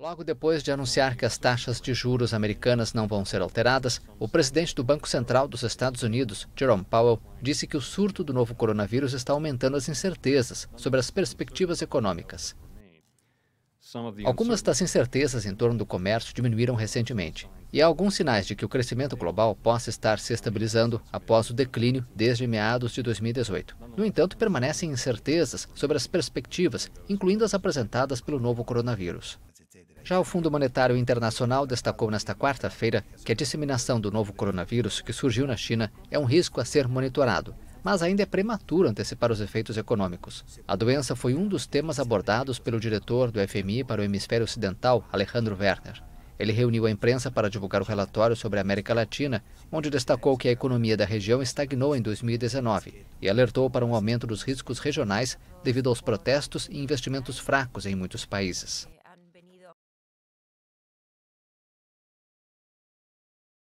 Logo depois de anunciar que as taxas de juros americanas não vão ser alteradas, o presidente do Banco Central dos Estados Unidos, Jerome Powell, disse que o surto do novo coronavírus está aumentando as incertezas sobre as perspectivas econômicas. Algumas das incertezas em torno do comércio diminuíram recentemente, e há alguns sinais de que o crescimento global possa estar se estabilizando após o declínio desde meados de 2018. No entanto, permanecem incertezas sobre as perspectivas, incluindo as apresentadas pelo novo coronavírus. Já o Fundo Monetário Internacional destacou nesta quarta-feira que a disseminação do novo coronavírus que surgiu na China é um risco a ser monitorado, mas ainda é prematuro antecipar os efeitos econômicos. A doença foi um dos temas abordados pelo diretor do FMI para o hemisfério ocidental, Alejandro Werner. Ele reuniu a imprensa para divulgar o relatório sobre a América Latina, onde destacou que a economia da região estagnou em 2019 e alertou para um aumento dos riscos regionais devido aos protestos e investimentos fracos em muitos países.